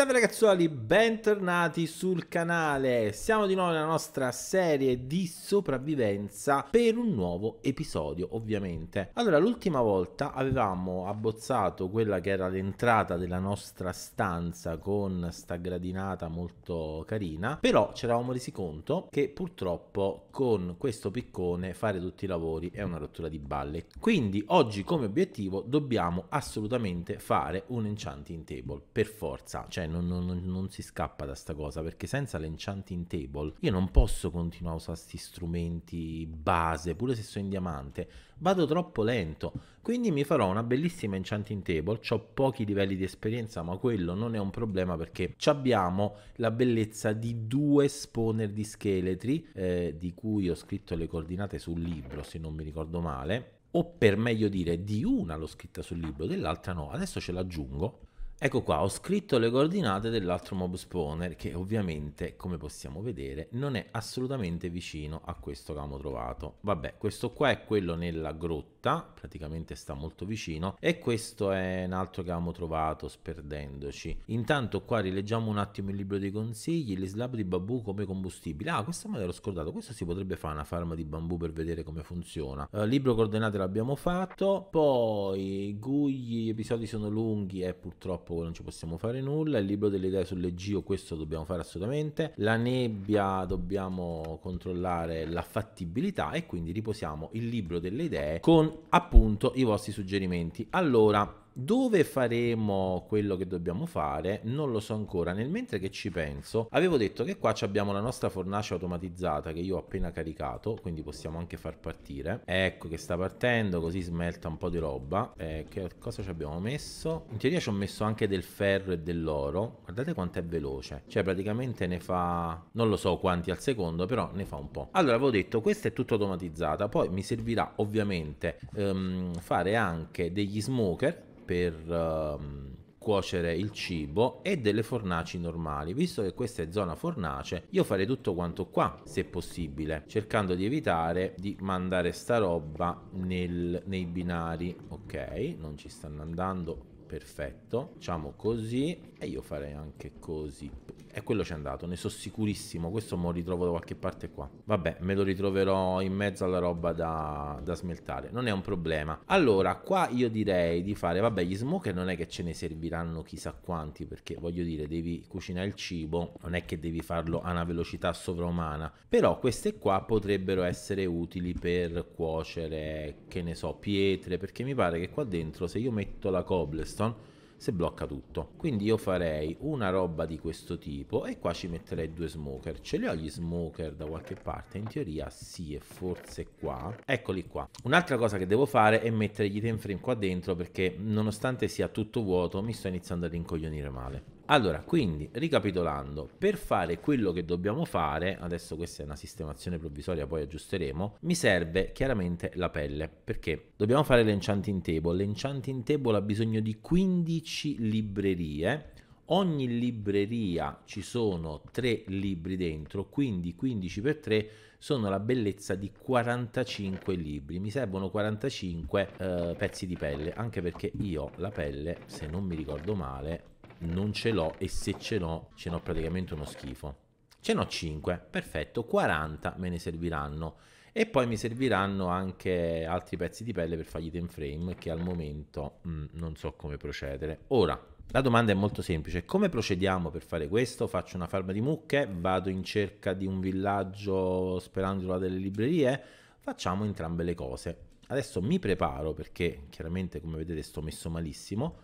salve ragazzuoli, bentornati sul canale. Siamo di nuovo nella nostra serie di sopravvivenza per un nuovo episodio, ovviamente. Allora, l'ultima volta avevamo abbozzato quella che era l'entrata della nostra stanza con sta gradinata molto carina, però ci eravamo resi conto che purtroppo con questo piccone fare tutti i lavori è una rottura di balle. Quindi oggi come obiettivo dobbiamo assolutamente fare un enchanting table, per forza, cioè non, non, non, si scappa da sta cosa, perché senza l'enchanting table io non posso continuare a usare questi strumenti base, pure se sono in diamante, vado troppo lento. Quindi mi farò una bellissima enchanting table, ho pochi livelli di esperienza, ma quello non è un problema perché abbiamo la bellezza di due spawner di scheletri, eh, di cui ho scritto le coordinate sul libro, se non mi ricordo male, o per meglio dire di una l'ho scritta sul libro, dell'altra no. Adesso ce l'aggiungo Ecco qua, ho scritto le coordinate dell'altro mob spawner che ovviamente, come possiamo vedere, non è assolutamente vicino a questo che abbiamo trovato. Vabbè, questo qua è quello nella grotta frutta, praticamente sta molto vicino, e questo è un altro che avevamo trovato sperdendoci. Intanto qua rileggiamo un attimo il libro dei consigli, gli slab di bambù come combustibile. Ah, questa me l'ero scordato, questo si potrebbe fare una farma di bambù per vedere come funziona. Eh, libro coordinate l'abbiamo fatto, poi Gugli, gli episodi sono lunghi e eh, purtroppo non ci possiamo fare nulla, il libro delle idee sulle Gio questo dobbiamo fare assolutamente, la nebbia dobbiamo controllare la fattibilità e quindi riposiamo il libro delle idee con appunto i vostri suggerimenti. Allora, dove faremo quello che dobbiamo fare non lo so ancora. Nel mentre che ci penso, avevo detto che qua abbiamo la nostra fornace automatizzata che io ho appena caricato, quindi possiamo anche far partire. Ecco che sta partendo, così smelta un po' di roba. Eh, che cosa ci abbiamo messo? In teoria ci ho messo anche del ferro e dell'oro. Guardate quanto è veloce. Cioè praticamente ne fa, non lo so quanti al secondo, però ne fa un po'. Allora avevo detto, questa è tutta automatizzata, poi mi servirà ovviamente ehm, fare anche degli smoker per um, cuocere il cibo e delle fornaci normali visto che questa è zona fornace io farei tutto quanto qua se possibile cercando di evitare di mandare sta roba nel, nei binari ok non ci stanno andando perfetto, facciamo così e io farei anche così. E quello c'è andato, ne sono sicurissimo, questo me lo ritrovo da qualche parte qua. Vabbè, me lo ritroverò in mezzo alla roba da, da smeltare, non è un problema. Allora, qua io direi di fare, vabbè, gli smoker non è che ce ne serviranno chissà quanti, perché voglio dire, devi cucinare il cibo, non è che devi farlo a una velocità sovraumana, però queste qua potrebbero essere utili per cuocere, che ne so, pietre, perché mi pare che qua dentro se io metto la cobblestone Kingston se blocca tutto. Quindi io farei una roba di questo tipo e qua ci metterei due smoker. Ce li ho gli smoker da qualche parte? In teoria sì e forse qua. Eccoli qua. Un'altra cosa che devo fare è mettere gli time frame qua dentro perché nonostante sia tutto vuoto mi sto iniziando a rincoglionire male. Allora, quindi, ricapitolando, per fare quello che dobbiamo fare, adesso questa è una sistemazione provvisoria, poi aggiusteremo, mi serve chiaramente la pelle, perché dobbiamo fare l'enchanting table. L'enchanting table ha bisogno di 15 librerie, ogni libreria ci sono 3 libri dentro, quindi 15 per 3 sono la bellezza di 45 libri. Mi servono 45 eh, pezzi di pelle, anche perché io la pelle, se non mi ricordo male, non ce l'ho e se ce l'ho ce n'ho praticamente uno schifo. Ce n'ho 5, perfetto, 40 me ne serviranno e poi mi serviranno anche altri pezzi di pelle per fargli in frame che al momento mh, mm, non so come procedere. Ora, la domanda è molto semplice, come procediamo per fare questo? Faccio una farma di mucche, vado in cerca di un villaggio sperando trovare delle librerie, facciamo entrambe le cose. Adesso mi preparo perché chiaramente come vedete sto messo malissimo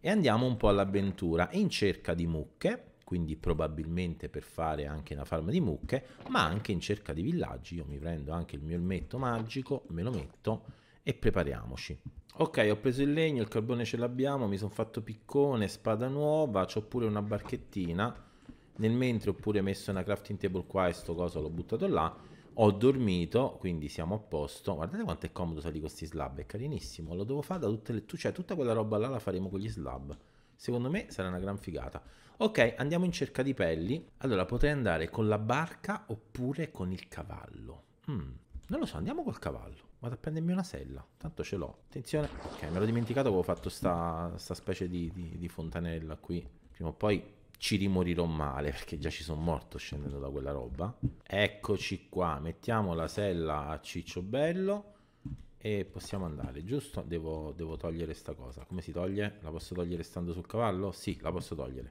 e andiamo un po' all'avventura in cerca di mucche, quindi probabilmente per fare anche una farma di mucche, ma anche in cerca di villaggi. Io mi prendo anche il mio elmetto magico, me lo metto e prepariamoci. Ok, ho preso il legno, il carbone ce l'abbiamo, mi sono fatto piccone, spada nuova, ho pure una barchettina. Nel mentre ho pure messo una crafting table qua e sto coso l'ho buttato là ho dormito, quindi siamo a posto. Guardate quanto è comodo salire con questi slab, è carinissimo. Lo devo fare da tutte le... cioè tutta quella roba là la faremo con gli slab. Secondo me sarà una gran figata. Ok, andiamo in cerca di pelli. Allora, potrei andare con la barca oppure con il cavallo. Mm, non lo so, andiamo col cavallo. Vado a prendermi una sella, tanto ce l'ho. Attenzione. Ok, me l'ho dimenticato, avevo fatto sta, sta specie di, di, di fontanella qui. Prima o poi ci rimorirò male perché già ci sono morto scendendo da quella roba. Eccoci qua, mettiamo la sella a Ciccio Bello e possiamo andare, giusto? Devo, devo togliere sta cosa. Come si toglie? La posso togliere stando sul cavallo? Sì, la posso togliere.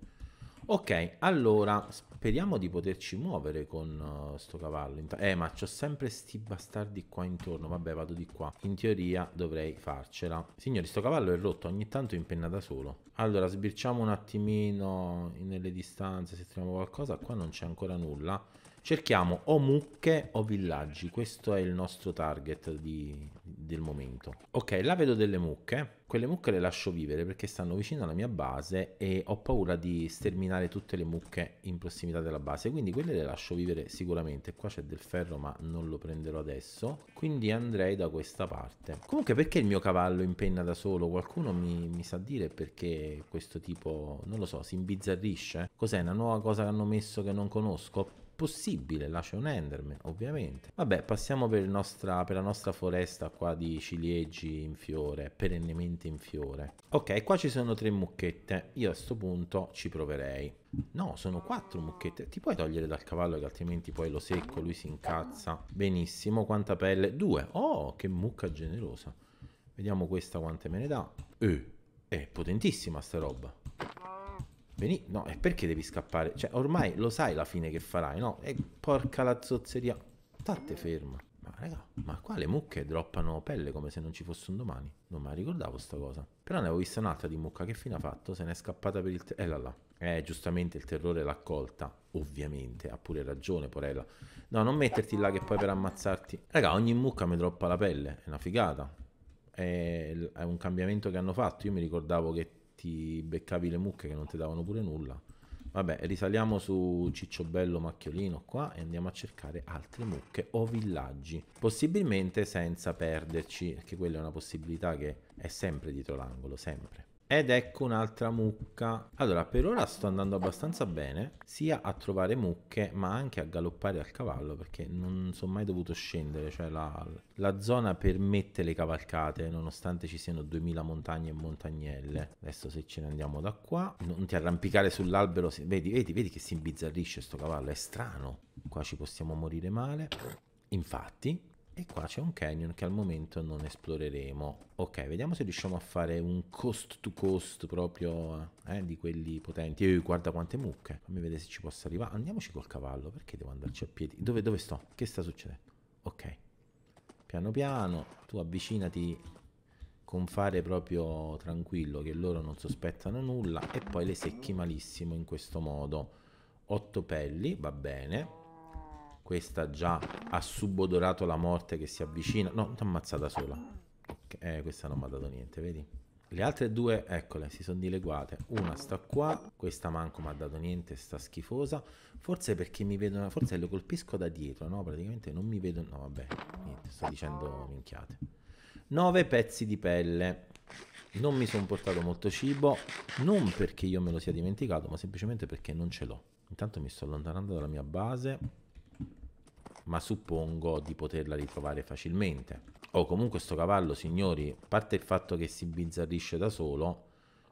Ok, allora speriamo di poterci muovere con uh, sto cavallo. Eh, ma c'ho sempre sti bastardi qua intorno. Vabbè, vado di qua. In teoria dovrei farcela. Signori, sto cavallo è rotto, ogni tanto impenna da solo. Allora, sbirciamo un attimino nelle distanze se troviamo qualcosa. Qua non c'è ancora nulla. Cerchiamo o mucche o villaggi, questo è il nostro target di, del momento. Ok, là vedo delle mucche, quelle mucche le lascio vivere perché stanno vicino alla mia base e ho paura di sterminare tutte le mucche in prossimità della base, quindi quelle le lascio vivere sicuramente. Qua c'è del ferro ma non lo prenderò adesso, quindi andrei da questa parte. Comunque perché il mio cavallo impenna da solo? Qualcuno mi, mi sa dire perché questo tipo, non lo so, si imbizzarrisce? Cos'è una nuova cosa che hanno messo che non conosco? possibile la un Enderman, ovviamente. Vabbè, passiamo per, nostra, per, la nostra foresta qua di ciliegi in fiore, perennemente in fiore. Ok, qua ci sono tre mucchette, io a questo punto ci proverei. No, sono quattro mucchette, ti puoi togliere dal cavallo che altrimenti poi lo secco, lui si incazza. Benissimo, quanta pelle? Due, oh, che mucca generosa. Vediamo questa quante me ne dà. Eh, è potentissima sta roba. Beni, no, e perché devi scappare? Cioè, ormai lo sai la fine che farai, no? E porca la zozzeria. State ferma. Ma raga, ma qua le mucche droppano pelle come se non ci fosse un domani. Non me la ricordavo sta cosa. Però ne avevo vista un'altra di mucca che fine ha fatto? Se n'è scappata per il... Te- eh là là. Eh, giustamente il terrore l'ha accolta. Ovviamente, ha pure ragione, porella. No, non metterti là che poi per ammazzarti... Raga, ogni mucca mi droppa la pelle. È una figata. È, è un cambiamento che hanno fatto. Io mi ricordavo che ti beccavi le mucche che non ti davano pure nulla. Vabbè, risaliamo su Cicciobello Macchiolino qua e andiamo a cercare altre mucche o villaggi, possibilmente senza perderci, perché quella è una possibilità che è sempre dietro l'angolo, sempre. Ed ecco un'altra mucca. Allora, per ora sto andando abbastanza bene, sia a trovare mucche, ma anche a galoppare al cavallo, perché non sono mai dovuto scendere, cioè la, la, zona permette le cavalcate, nonostante ci siano 2000 montagne e montagnelle. Adesso se ce ne andiamo da qua, non ti arrampicare sull'albero, vedi, vedi, vedi che si imbizzarrisce sto cavallo, è strano. Qua ci possiamo morire male. Infatti, e qua c'è un canyon che al momento non esploreremo. Ok, vediamo se riusciamo a fare un cost to cost proprio eh, di quelli potenti. Ehi, guarda quante mucche. Fammi vedere se ci posso arrivare. Andiamoci col cavallo, perché devo andarci a piedi? Dove, dove sto? Che sta succedendo? Ok. Piano piano, tu avvicinati con fare proprio tranquillo che loro non sospettano nulla e poi le secchi malissimo in questo modo. 8 pelli, va bene questa già ha subodorato la morte che si avvicina. No, ti ammazzata sola. Okay. Eh, questa non mi ha dato niente, vedi? Le altre due, eccole, si sono dileguate. Una sta qua, questa manco mi ha dato niente, sta schifosa. Forse perché mi vedono, forse le colpisco da dietro, no? Praticamente non mi vedono, no vabbè, niente, sto dicendo minchiate. 9 pezzi di pelle. Non mi sono portato molto cibo, non perché io me lo sia dimenticato, ma semplicemente perché non ce l'ho. Intanto mi sto allontanando dalla mia base ma suppongo di poterla ritrovare facilmente. oh, comunque sto cavallo, signori, a parte il fatto che si bizzarrisce da solo,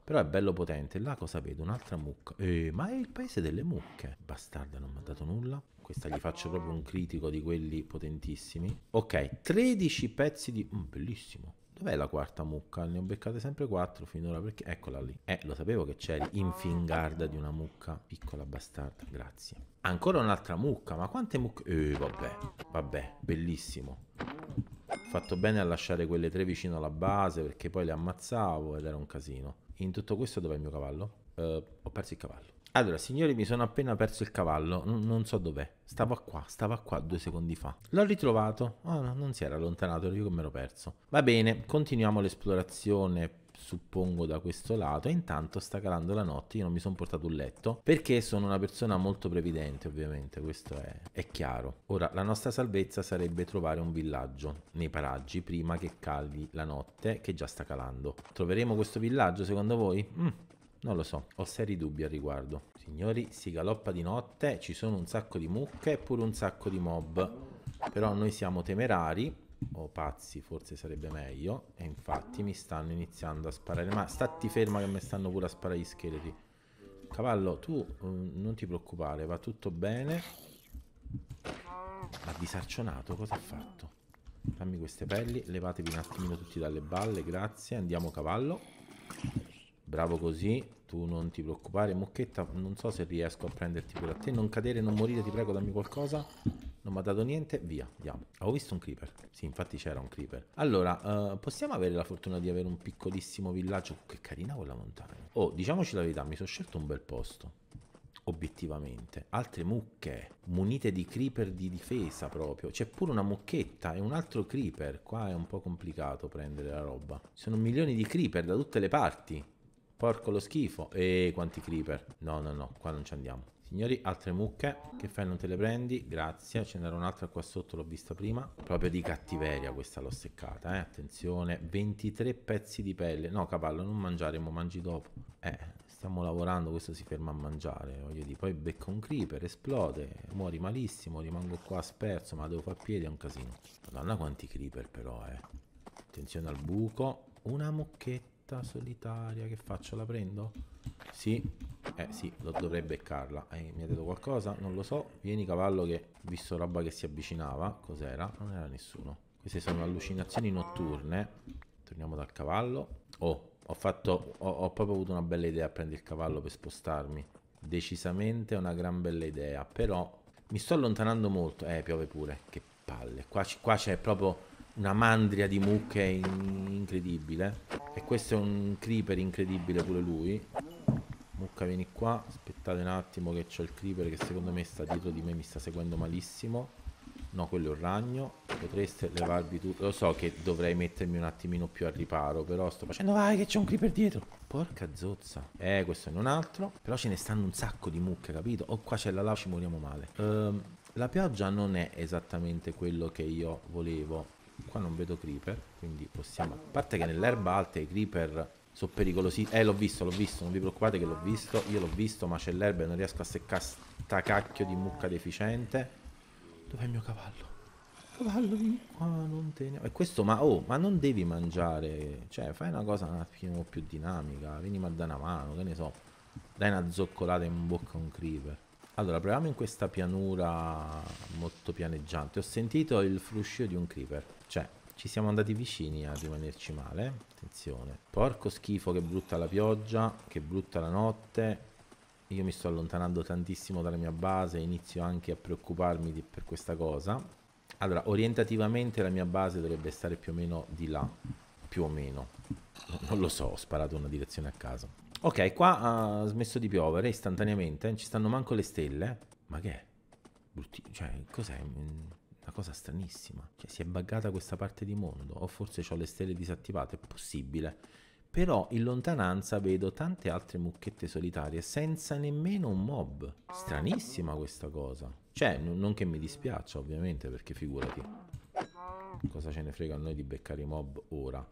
però è bello potente. Là cosa vedo? Un'altra mucca. Eh, ma è il paese delle mucche. Bastarda, non mi ha dato nulla. Questa gli faccio proprio un critico di quelli potentissimi. Ok, 13 pezzi di... Mm, bellissimo. Dov'è la quarta mucca? Ne ho beccate sempre quattro finora perché... Eccola lì. Eh, lo sapevo che c'eri in fingarda di una mucca. Piccola bastarda, grazie. Ancora un'altra mucca, ma quante mucche... Eh, vabbè, vabbè, bellissimo. Fatto bene a lasciare quelle tre vicino alla base perché poi le ammazzavo ed era un casino. In tutto questo dov'è il mio cavallo? Uh, ho perso il cavallo. Allora, signori, mi sono appena perso il cavallo, N- non so dov'è. Stava qua, stava qua due secondi fa. L'ho ritrovato. Ah, oh, no, non si era allontanato, io me l'ho perso. Va bene, continuiamo l'esplorazione suppongo da questo lato e intanto sta calando la notte io non mi sono portato un letto perché sono una persona molto previdente ovviamente questo è, è, chiaro ora la nostra salvezza sarebbe trovare un villaggio nei paraggi prima che caldi la notte che già sta calando troveremo questo villaggio secondo voi? Mm, non lo so, ho seri dubbi al riguardo. Signori, si galoppa di notte, ci sono un sacco di mucche e pure un sacco di mob. Però noi siamo temerari o pazzi forse sarebbe meglio e infatti mi stanno iniziando a sparare ma statti ferma che mi stanno pure a sparare gli scheletri cavallo tu mm, non ti preoccupare va tutto bene Ha disarcionato cosa ha fatto dammi queste pelli levatevi un attimino tutti dalle balle grazie andiamo cavallo bravo così tu non ti preoccupare, mucchetta, non so se riesco a prenderti pure a te, non cadere, non morire, ti prego dammi qualcosa. Non mi ha dato niente, via, andiamo. Avevo visto un creeper, sì, infatti c'era un creeper. Allora, eh, possiamo avere la fortuna di avere un piccolissimo villaggio? Che carina quella montagna. Oh, diciamoci la verità, mi sono scelto un bel posto obiettivamente. Altre mucche munite di creeper di difesa proprio. C'è pure una mucchetta e un altro creeper. Qua è un po' complicato prendere la roba. sono milioni di creeper da tutte le parti. Porco lo schifo. E quanti creeper. No, no, no, qua non ci andiamo. Signori, altre mucche. Che fai? Non te le prendi? Grazie. Ce n'era un'altra qua sotto, l'ho vista prima. Proprio di cattiveria questa l'ho seccata, eh. Attenzione. 23 pezzi di pelle. No, cavallo, non mangiare, ma mangi dopo. Eh, stiamo lavorando, questo si ferma a mangiare. Voglio dire, poi becca un creeper, esplode. Muori malissimo, rimango qua sperso, ma devo far piedi, è un casino. Madonna quanti creeper però, eh. Attenzione al buco. Una mucchetta vetta solitaria che faccio? La prendo? Sì, eh sì, lo dovrei beccarla. Eh, mi ha detto qualcosa? Non lo so. Vieni cavallo che, visto roba che si avvicinava, cos'era? Non era nessuno. Queste sono allucinazioni notturne. Torniamo dal cavallo. Oh, ho fatto, ho, ho proprio avuto una bella idea a prendere il cavallo per spostarmi. Decisamente una gran bella idea, però mi sto allontanando molto. Eh, piove pure, che palle. qua c'è proprio una mandria di mucche in incredibile. E questo è un creeper incredibile pure lui. Mucca vieni qua, aspettate un attimo che c'ho il creeper che secondo me sta dietro di me, mi sta seguendo malissimo. No, quello è un ragno. Potreste levarvi tutto. Lo so che dovrei mettermi un attimino più al riparo, però sto facendo vai che c'è un creeper dietro. Porca zozza. Eh, questo è un altro. Però ce ne stanno un sacco di mucche, capito? O oh, qua c'è la lava, ci moriamo male. Um, la pioggia non è esattamente quello che io volevo Qua non vedo creeper, quindi possiamo... A parte che nell'erba alta i creeper sono pericolosi. Eh, l'ho visto, l'ho visto, non vi preoccupate che l'ho visto. Io l'ho visto, ma c'è l'erba e non riesco a seccare sta cacchio di mucca deficiente. Dov'è il mio cavallo? Cavallo, vieni qua, non te ne... E questo, ma oh, ma non devi mangiare. Cioè, fai una cosa un attimo più dinamica. Vieni ma da una mano, che ne so. Dai una zoccolata in bocca a un creeper. Allora, proviamo in questa pianura molto pianeggiante. Ho sentito il fruscio di un creeper. Cioè, ci siamo andati vicini a rimanerci male. Attenzione. Porco schifo, che brutta la pioggia, che brutta la notte. Io mi sto allontanando tantissimo dalla mia base, inizio anche a preoccuparmi di, per questa cosa. Allora, orientativamente la mia base dovrebbe stare più o meno di là. Più o meno. Non lo so, ho sparato una direzione a caso. Ok, qua ha smesso di piovere istantaneamente, ci stanno manco le stelle. Ma che è? Brutti... Cioè, cos'è? Una cosa stranissima. Cioè, si è buggata questa parte di mondo. O forse ho le stelle disattivate, è possibile. Però in lontananza vedo tante altre mucchette solitarie senza nemmeno un mob. Stranissima questa cosa. Cioè, non che mi dispiaccia ovviamente, perché figurati. Cosa ce ne frega a noi di beccare i mob ora.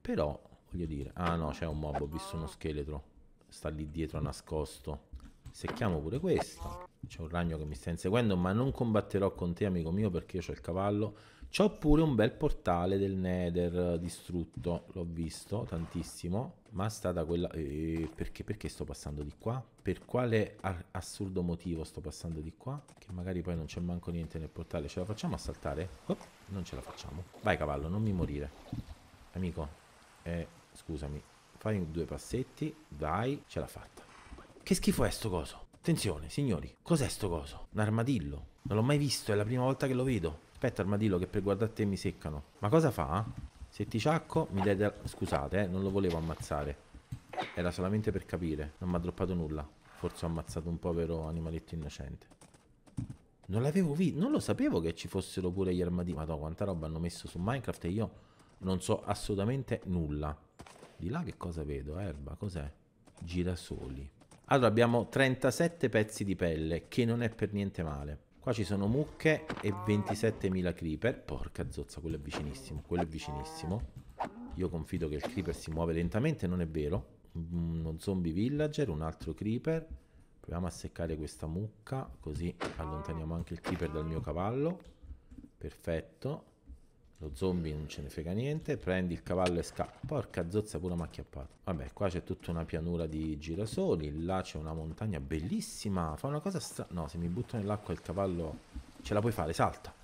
Però voglio dire. Ah no, c'è un mob, ho visto uno scheletro. Sta lì dietro nascosto. Secchiamo pure questo. C'è un ragno che mi sta inseguendo, ma non combatterò con te, amico mio, perché io ho il cavallo. C'ho pure un bel portale del Nether eh, distrutto, l'ho visto tantissimo, ma è stata quella... Eh, perché, perché sto passando di qua? Per quale assurdo motivo sto passando di qua? Che magari poi non c'è manco niente nel portale. Ce la facciamo a saltare? Oh, non ce la facciamo. Vai cavallo, non mi morire. Amico, eh, Scusami, fai due passetti, vai, ce l'ha fatta. Che schifo è sto coso? Attenzione, signori, cos'è sto coso? Un armadillo? Non l'ho mai visto, è la prima volta che lo vedo. Aspetta, armadillo, che per guardare te mi seccano. Ma cosa fa? Se ti ciacco, mi dai... Da... Scusate, eh, non lo volevo ammazzare. Era solamente per capire. Non mi ha droppato nulla. Forse ho ammazzato un povero animaletto innocente. Non l'avevo visto, non lo sapevo che ci fossero pure gli armadilli. Madonna, quanta roba hanno messo su Minecraft e io non so assolutamente nulla. Di là che cosa vedo? Erba, cos'è? Girasoli. Allora abbiamo 37 pezzi di pelle, che non è per niente male. Qua ci sono mucche e 27.000 creeper. Porca zozza, quello è vicinissimo, quello è vicinissimo. Io confido che il creeper si muove lentamente, non è vero. Mm, un zombie villager, un altro creeper. Proviamo a seccare questa mucca, così allontaniamo anche il creeper dal mio cavallo. Perfetto. Lo zombie non ce ne frega niente. Prendi il cavallo e scappa. Porca zozza pure macchiappata. Vabbè, qua c'è tutta una pianura di girasoli. Là c'è una montagna bellissima. Fa una cosa strana. No, se mi butto nell'acqua il cavallo... Ce la puoi fare, salta.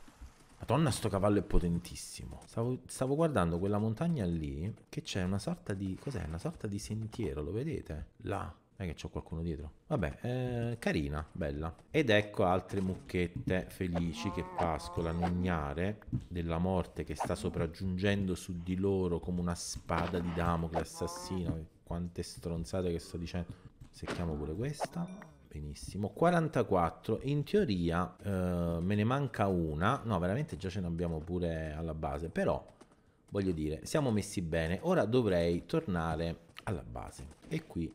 Madonna, sto cavallo è potentissimo. Stavo, stavo guardando quella montagna lì, che c'è una sorta di... Cos'è? Una sorta di sentiero, lo vedete? Là è che c'ho qualcuno dietro. Vabbè, eh, carina, bella. Ed ecco altre mucchette felici che pascolano ignare della morte che sta sopraggiungendo su di loro come una spada di Damocle assassina. Quante stronzate che sto dicendo. Secchiamo pure questa benissimo 44 in teoria eh, me ne manca una no veramente già ce n'abbiamo pure alla base però voglio dire siamo messi bene ora dovrei tornare alla base e qui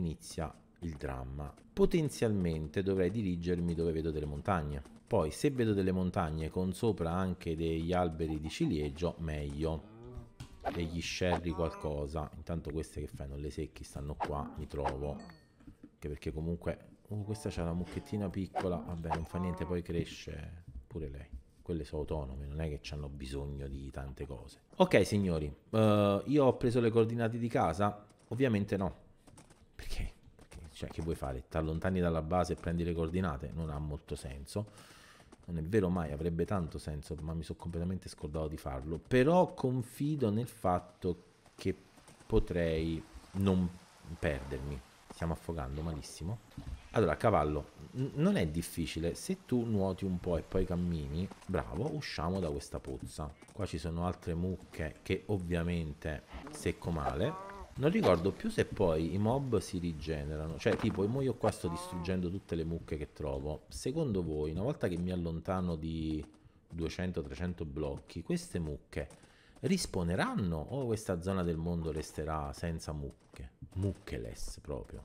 inizia il dramma. Potenzialmente dovrei dirigermi dove vedo delle montagne. Poi se vedo delle montagne con sopra anche degli alberi di ciliegio, meglio. E gli scerri qualcosa. Intanto queste che fanno le secchi stanno qua, mi trovo. Che perché comunque... Oh, questa c'ha la mucchettina piccola. Vabbè, non fa niente, poi cresce pure lei quelle sono autonome, non è che hanno bisogno di tante cose. Ok signori, uh, io ho preso le coordinate di casa? Ovviamente no, perché? Perché cioè, che vuoi fare? Ti allontani dalla base e prendi le coordinate? Non ha molto senso. Non è vero mai, avrebbe tanto senso, ma mi sono completamente scordato di farlo. Però confido nel fatto che potrei non perdermi. Stiamo affogando malissimo. Allora, cavallo, non è difficile. Se tu nuoti un po' e poi cammini, bravo, usciamo da questa pozza. Qua ci sono altre mucche che ovviamente secco male. Non ricordo più se poi i mob si rigenerano. Cioè, tipo, mo io qua sto distruggendo tutte le mucche che trovo. Secondo voi, una volta che mi allontano di 200-300 blocchi, queste mucche risponeranno o questa zona del mondo resterà senza mucche? Muccheles proprio.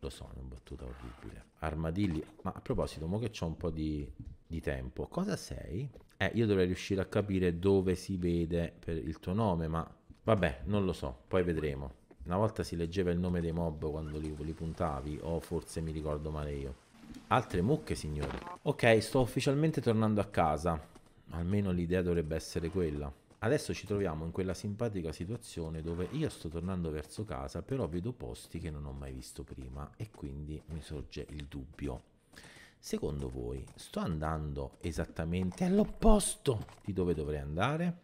Lo so, è una battuta orribile. Armadilli. Ma a proposito, mo che c'ho un po' di, di tempo, cosa sei? Eh, io dovrei riuscire a capire dove si vede per il tuo nome, ma Vabbè, non lo so, poi vedremo. Una volta si leggeva il nome dei mob quando li, li puntavi, o forse mi ricordo male io. Altre mucche, signori. Ok, sto ufficialmente tornando a casa. Almeno l'idea dovrebbe essere quella. Adesso ci troviamo in quella simpatica situazione dove io sto tornando verso casa, però vedo posti che non ho mai visto prima e quindi mi sorge il dubbio. Secondo voi sto andando esattamente all'opposto di dove dovrei andare?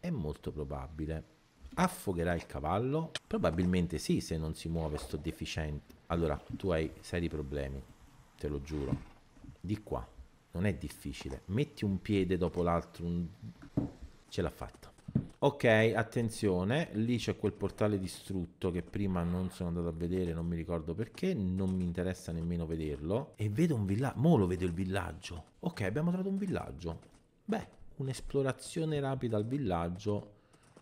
È molto probabile, affogherà il cavallo? Probabilmente sì, se non si muove sto deficiente. Allora, tu hai seri problemi, te lo giuro. Di qua, non è difficile. Metti un piede dopo l'altro, un... ce l'ha fatta. Ok, attenzione, lì c'è quel portale distrutto che prima non sono andato a vedere, non mi ricordo perché, non mi interessa nemmeno vederlo. E vedo un villaggio, mo lo vedo il villaggio. Ok, abbiamo trovato un villaggio. Beh, un'esplorazione rapida al villaggio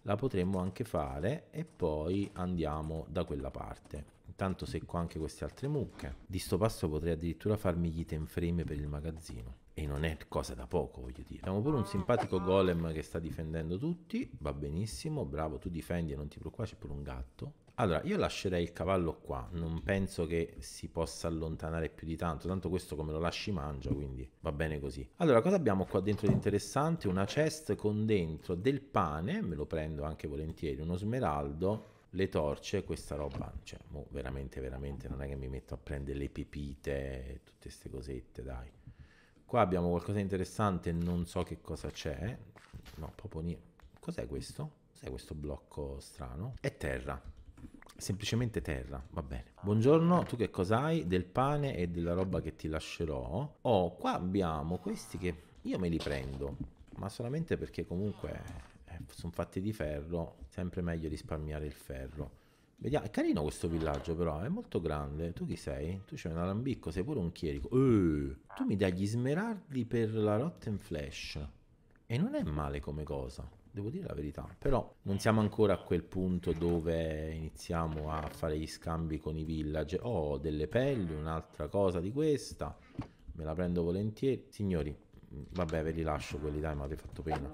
la potremmo anche fare e poi andiamo da quella parte intanto secco anche queste altre mucche di sto passo potrei addirittura farmi gli item frame per il magazzino e non è cosa da poco voglio dire abbiamo pure un simpatico golem che sta difendendo tutti va benissimo bravo tu difendi e non ti preoccupare c'è pure un gatto allora, io lascerei il cavallo qua, non penso che si possa allontanare più di tanto, tanto questo come lo lasci mangia, quindi va bene così. Allora, cosa abbiamo qua dentro di interessante? Una chest con dentro del pane, me lo prendo anche volentieri, uno smeraldo, le torce, questa roba, cioè, mo, veramente, veramente, non è che mi metto a prendere le pepite e tutte queste cosette, dai. Qua abbiamo qualcosa di interessante, non so che cosa c'è, no, proprio niente. Cos'è questo? Cos'è questo blocco strano? È terra semplicemente terra, va bene. Buongiorno, tu che cosa hai? Del pane e della roba che ti lascerò. Oh, qua abbiamo questi che io me li prendo, ma solamente perché comunque eh, sono fatti di ferro, sempre meglio risparmiare il ferro. Vediamo, è carino questo villaggio però, è molto grande. Tu chi sei? Tu c'hai un alambicco, sei pure un chierico. Eh, tu mi dai gli smeraldi per la Rotten Flash. E non è male come cosa devo dire la verità, però non siamo ancora a quel punto dove iniziamo a fare gli scambi con i village. Ho oh, delle pelli, un'altra cosa di questa, me la prendo volentieri. Signori, mm, vabbè ve li lascio quelli dai, ma avete fatto pena.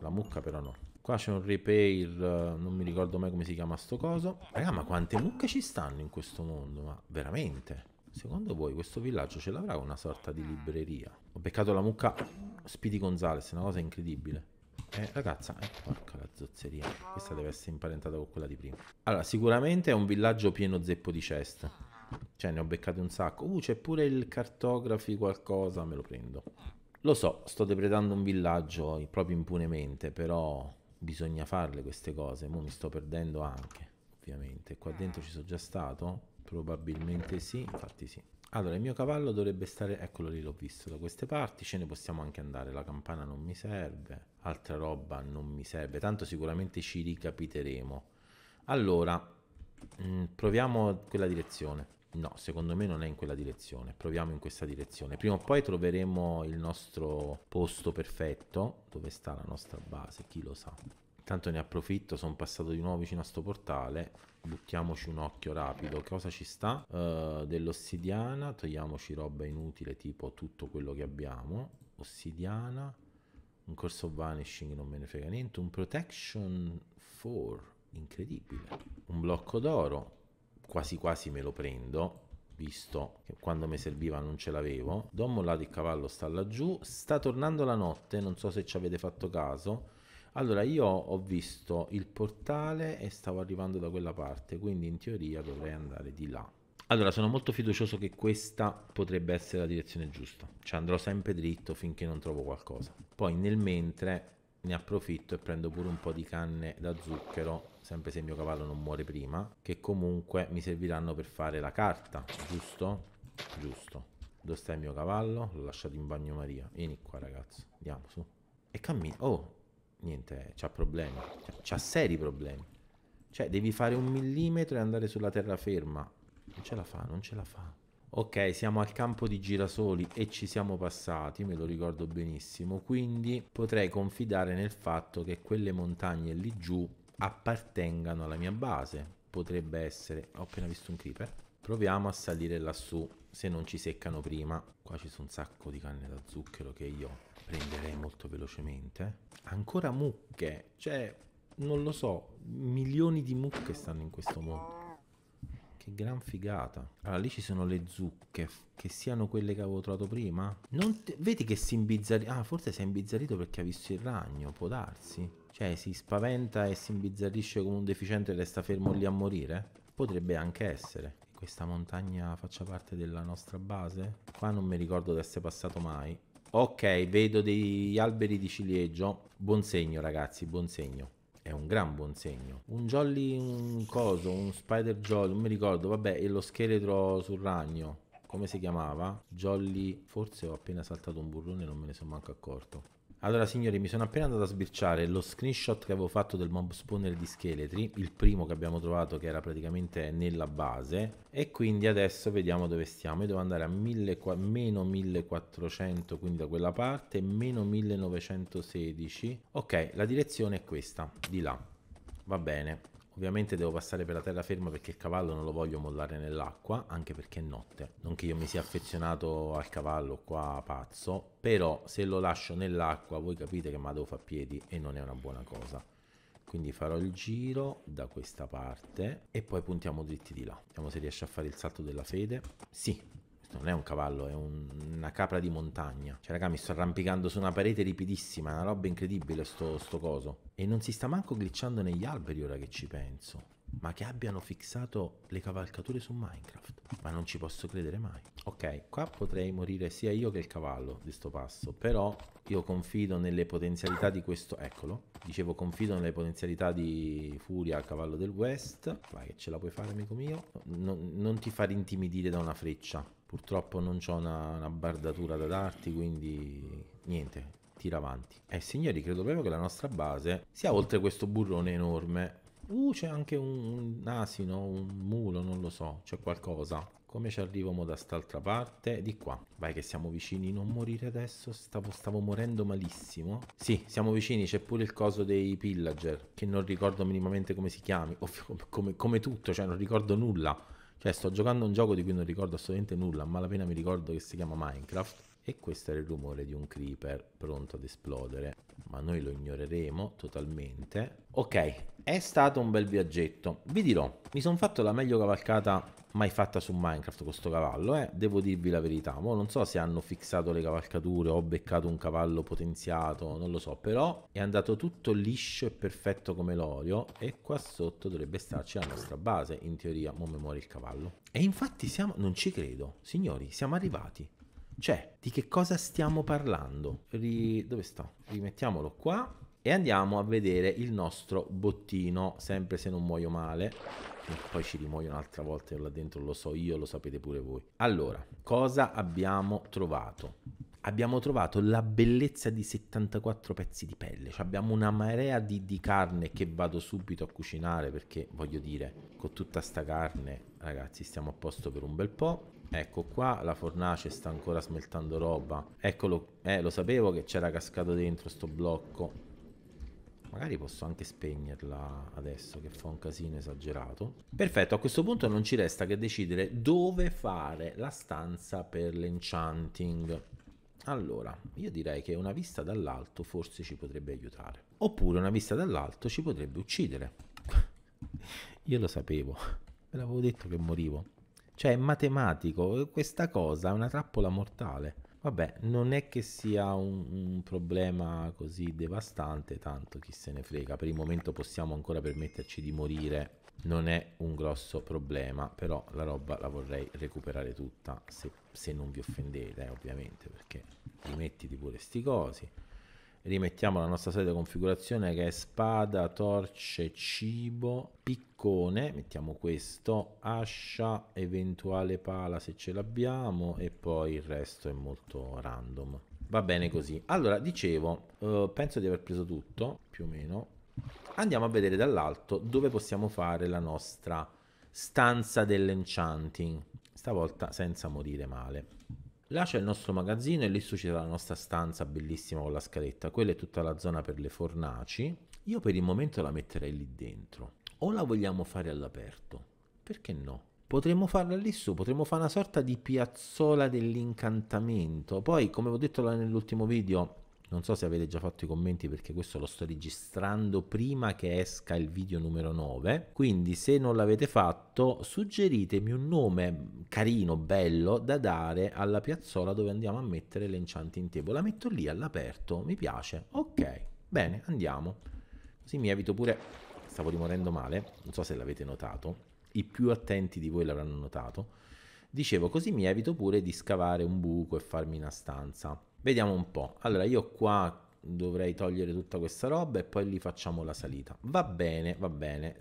La mucca però no. Qua c'è un repair, eh, non mi ricordo mai come si chiama sto coso. Raga, ma quante mucche ci stanno in questo mondo? Ma veramente? Secondo voi questo villaggio ce l'avrà una sorta di libreria? Ho beccato la mucca Speedy Gonzales, una cosa incredibile. Eh, ragazza, eh, porca la zozzeria. Questa deve essere imparentata con quella di prima. Allora, sicuramente è un villaggio pieno zeppo di ceste. Cioè, ne ho beccate un sacco. Uh, c'è pure il cartografi qualcosa, me lo prendo. Lo so, sto depredando un villaggio proprio impunemente, però bisogna farle queste cose. Mo mi sto perdendo anche, ovviamente. Qua dentro ci sono già stato? Probabilmente sì, infatti sì. Allora, il mio cavallo dovrebbe stare, eccolo lì, l'ho visto da queste parti, ce ne possiamo anche andare, la campana non mi serve, altra roba non mi serve, tanto sicuramente ci ricapiteremo. Allora, mh, mm, proviamo quella direzione. No, secondo me non è in quella direzione, proviamo in questa direzione. Prima o poi troveremo il nostro posto perfetto, dove sta la nostra base, chi lo sa. Intanto ne approfitto, sono passato di nuovo vicino a sto portale. Buttiamoci un occhio rapido. Cosa ci sta? Uh, dell'ossidiana, togliamoci roba inutile tipo tutto quello che abbiamo. Ossidiana, un corso vanishing non me ne frega niente, un protection 4, incredibile. Un blocco d'oro, quasi quasi me lo prendo visto che quando mi serviva non ce l'avevo. Don mollato il cavallo sta laggiù, sta tornando la notte, non so se ci avete fatto caso allora, io ho visto il portale e stavo arrivando da quella parte, quindi in teoria dovrei andare di là. Allora, sono molto fiducioso che questa potrebbe essere la direzione giusta. Cioè, andrò sempre dritto finché non trovo qualcosa. Poi, nel mentre, ne approfitto e prendo pure un po' di canne da zucchero, sempre se il mio cavallo non muore prima, che comunque mi serviranno per fare la carta, giusto? Giusto. Dove sta il mio cavallo? L'ho lasciato in bagnomaria. Vieni qua, ragazzo. Andiamo, su. E cammino. Oh, niente, c'ha problemi, c'ha, cioè, c'ha seri problemi. Cioè, devi fare un millimetro e andare sulla terraferma. Non ce la fa, non ce la fa. Ok, siamo al campo di girasoli e ci siamo passati, me lo ricordo benissimo, quindi potrei confidare nel fatto che quelle montagne lì giù appartengano alla mia base. Potrebbe essere... ho appena visto un creeper. Proviamo a salire lassù, se non ci seccano prima. Qua ci sono un sacco di canne da zucchero che io ho prenderei molto velocemente. Ancora mucche, cioè, non lo so, milioni di mucche stanno in questo mondo. Che gran figata. Allora, lì ci sono le zucche, che siano quelle che avevo trovato prima. Te... Vedi che si imbizzarrisce, ah, forse si è imbizzarrito perché ha visto il ragno, può darsi. Cioè, si spaventa e si imbizzarisce come un deficiente e resta fermo lì a morire? Potrebbe anche essere questa montagna faccia parte della nostra base? Qua non mi ricordo di essere passato mai. Ok, vedo degli alberi di ciliegio. Buon segno, ragazzi, buon segno. È un gran buon segno. Un jolly, un coso, un spider jolly, non mi ricordo. Vabbè, e lo scheletro sul ragno. Come si chiamava? Jolly, forse ho appena saltato un burrone, non me ne sono manco accorto. Allora signori, mi sono appena andato a sbirciare lo screenshot che avevo fatto del mob spawner di scheletri, il primo che abbiamo trovato che era praticamente nella base, e quindi adesso vediamo dove stiamo. Io devo andare a 1000, meno 1400, quindi da quella parte, meno 1916. Ok, la direzione è questa, di là. Va bene. Ovviamente devo passare per la terraferma perché il cavallo non lo voglio mollare nell'acqua, anche perché è notte. Non che io mi sia affezionato al cavallo qua pazzo, però se lo lascio nell'acqua voi capite che me la devo fare a piedi e non è una buona cosa. Quindi farò il giro da questa parte e poi puntiamo dritti di là. Vediamo se riesce a fare il salto della fede. Sì, non è un cavallo, è un, una capra di montagna. Cioè, raga, mi sto arrampicando su una parete ripidissima, è una roba incredibile sto, sto coso. E non si sta manco glitchando negli alberi ora che ci penso ma che abbiano fissato le cavalcature su Minecraft. Ma non ci posso credere mai. Ok, qua potrei morire sia io che il cavallo di sto passo, però io confido nelle potenzialità di questo... Eccolo. Dicevo, confido nelle potenzialità di Furia, cavallo del West. Vai che ce la puoi fare, amico mio. non, non ti far intimidire da una freccia. Purtroppo non ho una, una bardatura da darti, quindi niente, tira avanti. eh, signori, credo proprio che la nostra base sia oltre questo burrone enorme Uh, c'è anche un, un, asino, ah un mulo, non lo so, c'è qualcosa. Come ci arrivo mo da st'altra parte? Di qua. Vai che siamo vicini, non morire adesso, stavo, stavo morendo malissimo. Sì, siamo vicini, c'è pure il coso dei pillager, che non ricordo minimamente come si chiami. Ovvio, come, come tutto, cioè non ricordo nulla. Cioè sto giocando a un gioco di cui non ricordo assolutamente nulla, a malapena mi ricordo che si chiama Minecraft. E questo era il rumore di un creeper pronto ad esplodere, ma noi lo ignoreremo totalmente. Ok, è stato un bel viaggetto. Vi dirò, mi sono fatto la meglio cavalcata mai fatta su Minecraft con sto cavallo, eh. Devo dirvi la verità, Mo non so se hanno fissato le cavalcature, ho beccato un cavallo potenziato, non lo so, però è andato tutto liscio e perfetto come l'olio e qua sotto dovrebbe starci la nostra base, in teoria, mo mi muore il cavallo. E infatti siamo, non ci credo, signori, siamo arrivati cioè, Di che cosa stiamo parlando? Ri... Dove sta? Rimettiamolo qua e andiamo a vedere il nostro bottino, sempre se non muoio male. Poi ci rimuoio un'altra volta là dentro, lo so io, lo sapete pure voi. Allora, cosa abbiamo trovato? Abbiamo trovato la bellezza di 74 pezzi di pelle, cioè abbiamo una marea di, di carne che vado subito a cucinare perché voglio dire, con tutta sta carne, ragazzi, stiamo a posto per un bel po'. Ecco qua la fornace sta ancora smeltando roba. Eccolo, eh, lo sapevo che c'era cascato dentro sto blocco. Magari posso anche spegnerla adesso che fa un casino esagerato. Perfetto, a questo punto non ci resta che decidere dove fare la stanza per l'enchanting. Allora, io direi che una vista dall'alto forse ci potrebbe aiutare. Oppure una vista dall'alto ci potrebbe uccidere. io lo sapevo, ve l'avevo detto che morivo. Cioè, è matematico, questa cosa è una trappola mortale. Vabbè, non è che sia un, un, problema così devastante, tanto chi se ne frega. Per il momento possiamo ancora permetterci di morire, non è un grosso problema, però la roba la vorrei recuperare tutta, se, se non vi offendete, eh, ovviamente, perché rimettiti pure sti cosi rimettiamo la nostra solita configurazione che è spada, torce, cibo, piccone, mettiamo questo, ascia, eventuale pala se ce l'abbiamo e poi il resto è molto random. Va bene così. Allora, dicevo, eh, penso di aver preso tutto, più o meno. Andiamo a vedere dall'alto dove possiamo fare la nostra stanza dell'enchanting, stavolta senza morire male. Là c'è il nostro magazzino e lì su c'è la nostra stanza bellissima con la scaletta. Quella è tutta la zona per le fornaci. Io per il momento la metterei lì dentro. O la vogliamo fare all'aperto? Perché no? Potremmo farla lì su, potremmo fare una sorta di piazzola dell'incantamento. Poi, come ho detto nell'ultimo video, non so se avete già fatto i commenti perché questo lo sto registrando prima che esca il video numero 9 quindi se non l'avete fatto suggeritemi un nome carino bello da dare alla piazzola dove andiamo a mettere l'enchanting table la metto lì all'aperto mi piace ok bene andiamo così mi evito pure stavo rimorendo male non so se l'avete notato i più attenti di voi l'avranno notato dicevo così mi evito pure di scavare un buco e farmi una stanza Vediamo un po'. Allora, io qua dovrei togliere tutta questa roba e poi lì facciamo la salita. Va bene, va bene.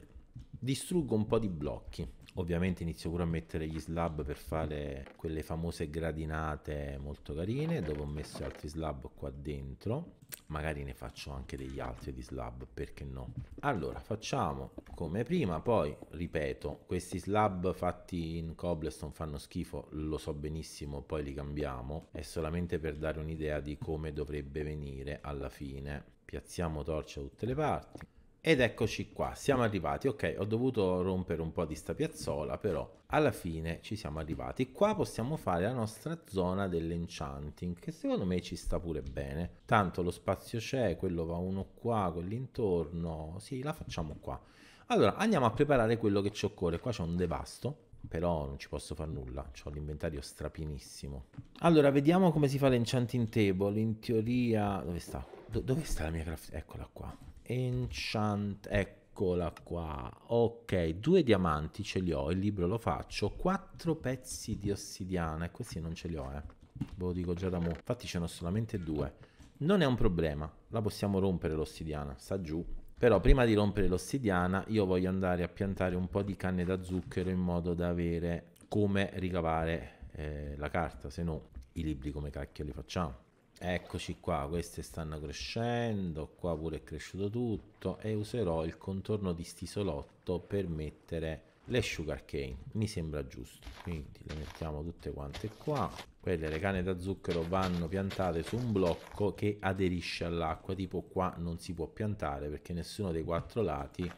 Distruggo un po' di blocchi. Ovviamente inizio pure a mettere gli slab per fare quelle famose gradinate molto carine, dopo ho messo altri slab qua dentro, magari ne faccio anche degli altri di slab, perché no? Allora, facciamo come prima, poi ripeto, questi slab fatti in cobblestone fanno schifo, lo so benissimo, poi li cambiamo, è solamente per dare un'idea di come dovrebbe venire alla fine. Piazziamo torce da tutte le parti, ed eccoci qua, siamo arrivati. Ok, ho dovuto rompere un po' di sta piazzola, però alla fine ci siamo arrivati. Qua possiamo fare la nostra zona dell'enchanting, che secondo me ci sta pure bene. Tanto lo spazio c'è, quello va uno qua, quell'intorno. Sì, la facciamo qua. Allora, andiamo a preparare quello che ci occorre. Qua c'è un devasto però non ci posso fare nulla, ho l'inventario strapinissimo. Allora, vediamo come si fa l'enchanting table, in teoria... Dove sta? Do dove sta la mia craft? Eccola qua enchant, eccola qua. Ok, due diamanti ce li ho, il libro lo faccio, quattro pezzi di ossidiana e questi non ce li ho, eh. Ve lo dico già da mo. Infatti ce ne ho solamente due. Non è un problema, la possiamo rompere l'ossidiana, sta giù. Però prima di rompere l'ossidiana io voglio andare a piantare un po' di canne da zucchero in modo da avere come ricavare eh, la carta, se no i libri come cacchio li facciamo eccoci qua queste stanno crescendo qua pure è cresciuto tutto e userò il contorno di stisolotto per mettere le sugar cane mi sembra giusto quindi le mettiamo tutte quante qua quelle le canne da zucchero vanno piantate su un blocco che aderisce all'acqua tipo qua non si può piantare perché nessuno dei quattro lati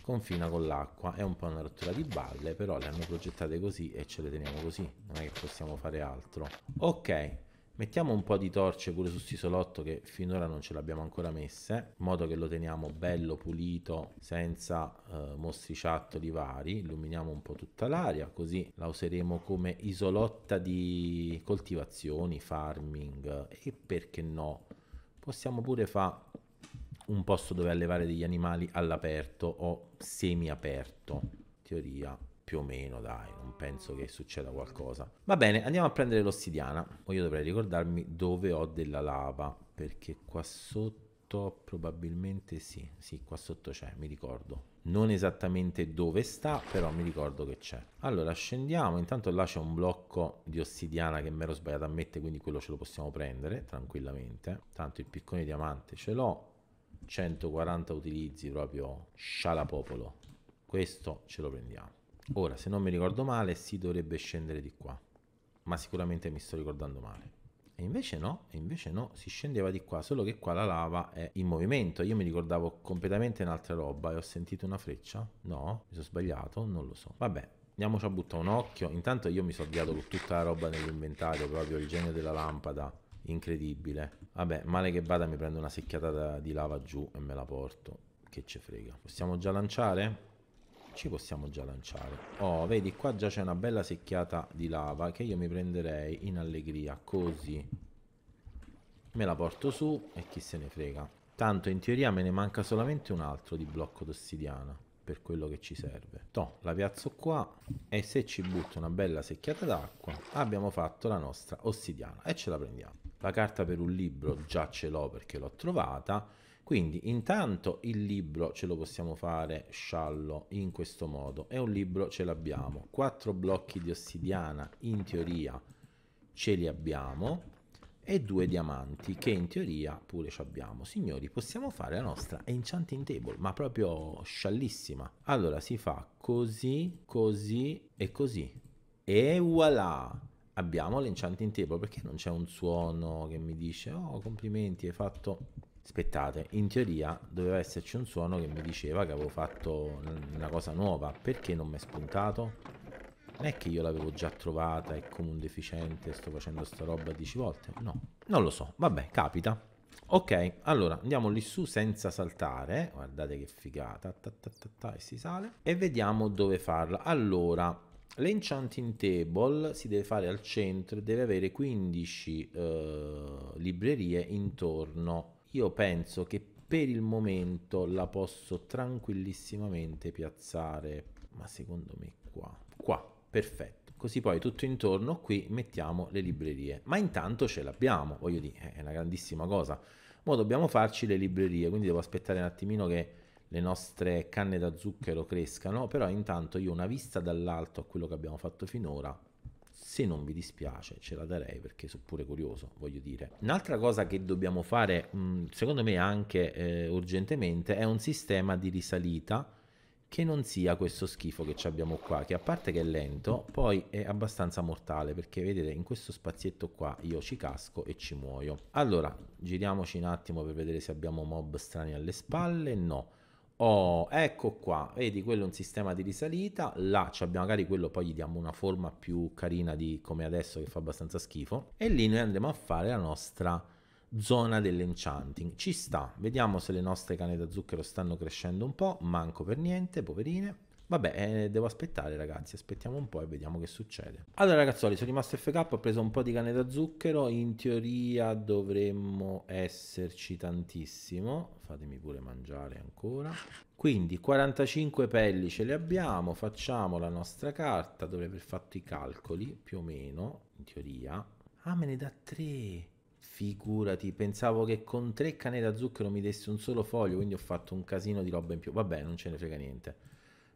confina con l'acqua è un po' una rottura di balle però le hanno progettate così e ce le teniamo così non è che possiamo fare altro ok Mettiamo un po' di torce pure su questo isolotto che finora non ce l'abbiamo ancora messe, in modo che lo teniamo bello pulito senza eh, mostriciattoli vari, illuminiamo un po' tutta l'aria, così la useremo come isolotta di coltivazioni, farming e perché no? Possiamo pure fare un posto dove allevare degli animali all'aperto o semi aperto, in teoria più o meno, dai, non penso che succeda qualcosa. Va bene, andiamo a prendere l'ossidiana. O io dovrei ricordarmi dove ho della lava, perché qua sotto probabilmente sì, sì, qua sotto c'è, mi ricordo. Non esattamente dove sta, però mi ricordo che c'è. Allora, scendiamo. Intanto là c'è un blocco di ossidiana che mi ero sbagliato a mettere, quindi quello ce lo possiamo prendere tranquillamente. Tanto il piccone diamante ce l'ho. 140 utilizzi proprio scialapopolo. Questo ce lo prendiamo. Ora, se non mi ricordo male, si dovrebbe scendere di qua, ma sicuramente mi sto ricordando male. E invece no, e invece no, si scendeva di qua, solo che qua la lava è in movimento. Io mi ricordavo completamente un'altra roba e ho sentito una freccia. No, mi sono sbagliato, non lo so. Vabbè, andiamoci a buttare un occhio. Intanto io mi sono avviato con tutta la roba nell'inventario, proprio il genio della lampada. Incredibile. Vabbè, male che vada mi prendo una secchiata di lava giù e me la porto. Che ce frega. Possiamo già lanciare? ci possiamo già lanciare. Oh, vedi, qua già c'è una bella secchiata di lava che io mi prenderei in allegria, così. Me la porto su e chi se ne frega. Tanto in teoria me ne manca solamente un altro di blocco d'ossidiana per quello che ci serve. Toh, la piazzo qua e se ci butto una bella secchiata d'acqua abbiamo fatto la nostra ossidiana e ce la prendiamo. La carta per un libro già ce l'ho perché l'ho trovata quindi intanto il libro ce lo possiamo fare sciallo in questo modo È un libro ce l'abbiamo. Quattro blocchi di ossidiana in teoria ce li abbiamo e due diamanti che in teoria pure ci abbiamo. Signori, possiamo fare la nostra enchanting table, ma proprio sciallissima. Allora si fa così, così e così. E voilà! Abbiamo l'enchanting table perché non c'è un suono che mi dice "Oh, complimenti, hai fatto aspettate, in teoria doveva esserci un suono che mi diceva che avevo fatto una cosa nuova, perché non mi è spuntato? Non è che io l'avevo già trovata e come un deficiente sto facendo sta roba 10 volte? No, non lo so, vabbè, capita. Ok, allora andiamo lì su senza saltare, guardate che figata, ta, ta, ta, e si sale, e vediamo dove farla. Allora, l'enchanting table si deve fare al centro, deve avere 15 eh, librerie intorno io penso che per il momento la posso tranquillissimamente piazzare, ma secondo me qua, qua, perfetto. Così poi tutto intorno qui mettiamo le librerie. Ma intanto ce l'abbiamo, voglio dire, è una grandissima cosa. Ora dobbiamo farci le librerie, quindi devo aspettare un attimino che le nostre canne da zucchero crescano, però intanto io una vista dall'alto a quello che abbiamo fatto finora se non vi dispiace ce la darei perché sono pure curioso, voglio dire. Un'altra cosa che dobbiamo fare, mm, secondo me anche eh, urgentemente, è un sistema di risalita che non sia questo schifo che abbiamo qua, che a parte che è lento, poi è abbastanza mortale, perché vedete in questo spazietto qua io ci casco e ci muoio. Allora, giriamoci un attimo per vedere se abbiamo mob strani alle spalle, no. Oh, ecco qua, vedi quello è un sistema di risalita, là cioè magari quello poi gli diamo una forma più carina di come adesso che fa abbastanza schifo e lì noi andremo a fare la nostra zona dell'enchanting. Ci sta, vediamo se le nostre canne da zucchero stanno crescendo un po', manco per niente, poverine. Vabbè, eh, devo aspettare ragazzi, aspettiamo un po' e vediamo che succede. Allora ragazzoli, sono rimasto FK, ho preso un po' di canne da zucchero, in teoria dovremmo esserci tantissimo, fatemi pure mangiare ancora. Quindi 45 pelli ce le abbiamo, facciamo la nostra carta, dovrei aver fatto i calcoli più o meno, in teoria. Ah, me ne dà tre. Figurati, pensavo che con tre canne da zucchero mi desse un solo foglio, quindi ho fatto un casino di roba in più. Vabbè, non ce ne frega niente.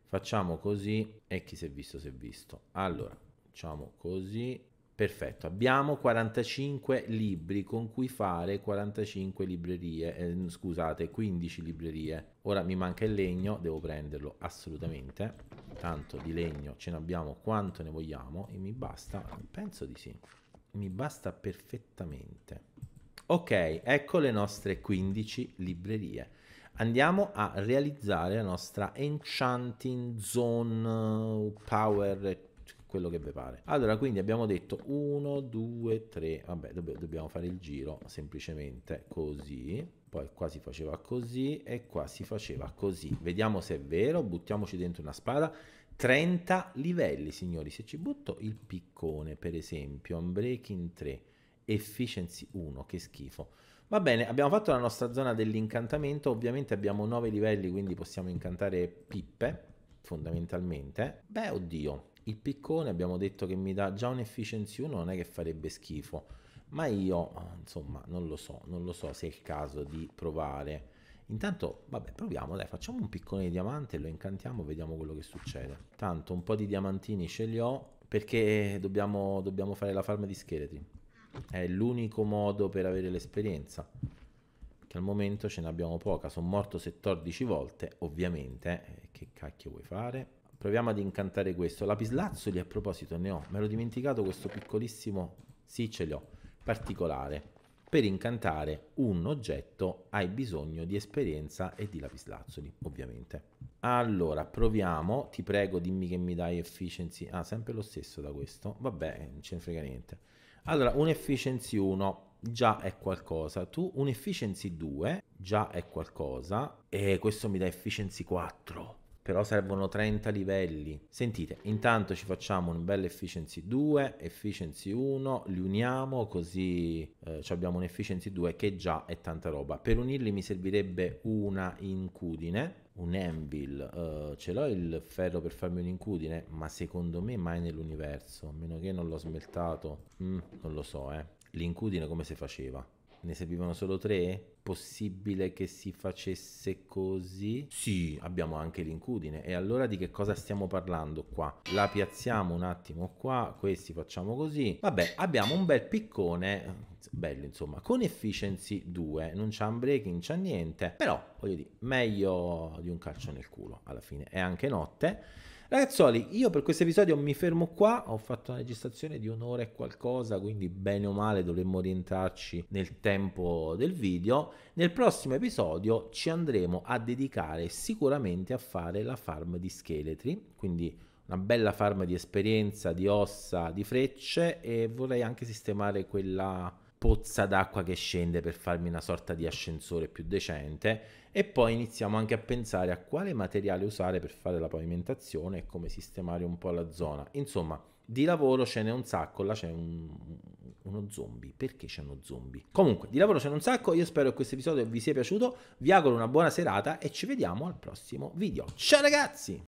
Facciamo così e chi si è visto si è visto. Allora, facciamo così. Perfetto, abbiamo 45 libri con cui fare 45 librerie, eh, scusate, 15 librerie. Ora mi manca il legno, devo prenderlo assolutamente. Tanto di legno ce ne abbiamo quanto ne vogliamo e mi basta, penso di sì. Mi basta perfettamente. Ok, ecco le nostre 15 librerie andiamo a realizzare la nostra enchanting zone uh, power eh, quello che vi pare allora quindi abbiamo detto 1 2 3 vabbè dobb dobbiamo fare il giro semplicemente così poi qua si faceva così e qua si faceva così vediamo se è vero buttiamoci dentro una spada 30 livelli signori se ci butto il piccone per esempio breaking 3 efficiency 1 che schifo Va bene, abbiamo fatto la nostra zona dell'incantamento, ovviamente abbiamo 9 livelli, quindi possiamo incantare pippe, fondamentalmente. Beh, oddio, il piccone abbiamo detto che mi dà già un efficiency 1, non è che farebbe schifo, ma io, insomma, non lo so, non lo so se è il caso di provare. Intanto, vabbè, proviamo, dai, facciamo un piccone di diamante, lo incantiamo, vediamo quello che succede. Tanto, un po' di diamantini ce li ho, perché dobbiamo, dobbiamo fare la farma di scheletri. È l'unico modo per avere l'esperienza. Che al momento ce n'abbiamo poca. Sono morto 14 volte, ovviamente. Eh, che cacchio vuoi fare? Proviamo ad incantare questo. Lapislazzoli a proposito ne ho. Me l'ho dimenticato questo piccolissimo... Sì, ce l'ho. Particolare. Per incantare un oggetto hai bisogno di esperienza e di lapislazzoli, ovviamente. Allora, proviamo. Ti prego, dimmi che mi dai efficiency. Ah, sempre lo stesso da questo. Vabbè, eh, non ce ne frega niente. Allora, un efficiency 1 già è qualcosa, tu un efficiency 2 già è qualcosa e questo mi dà efficiency 4 però servono 30 livelli. Sentite, intanto ci facciamo un bel efficiency 2, efficiency 1, li uniamo così eh, abbiamo un efficiency 2 che già è tanta roba. Per unirli mi servirebbe una incudine un anvil, uh, ce l'ho il ferro per farmi un'incudine, ma secondo me mai nell'universo, a meno che non l'ho smeltato, mm, non lo so, eh. L'incudine come si faceva? ne servivano solo tre? Possibile che si facesse così? Sì, abbiamo anche l'incudine. E allora di che cosa stiamo parlando qua? La piazziamo un attimo qua, questi facciamo così. Vabbè, abbiamo un bel piccone, bello insomma, con efficiency 2. Non c'è un breaking, c'è niente. Però, voglio dire, meglio di un calcio nel culo alla fine. È anche notte. Ragazzoli, io per questo episodio mi fermo qua, ho fatto una registrazione di un'ora e qualcosa, quindi bene o male dovremmo rientrarci nel tempo del video. Nel prossimo episodio ci andremo a dedicare sicuramente a fare la farm di scheletri, quindi una bella farm di esperienza, di ossa, di frecce e vorrei anche sistemare quella pozza d'acqua che scende per farmi una sorta di ascensore più decente e poi iniziamo anche a pensare a quale materiale usare per fare la pavimentazione e come sistemare un po' la zona. Insomma, di lavoro ce n'è un sacco, là c'è un, uno zombie, perché c'è uno zombie? Comunque, di lavoro ce n'è un sacco, io spero che questo episodio vi sia piaciuto, vi auguro una buona serata e ci vediamo al prossimo video. Ciao ragazzi!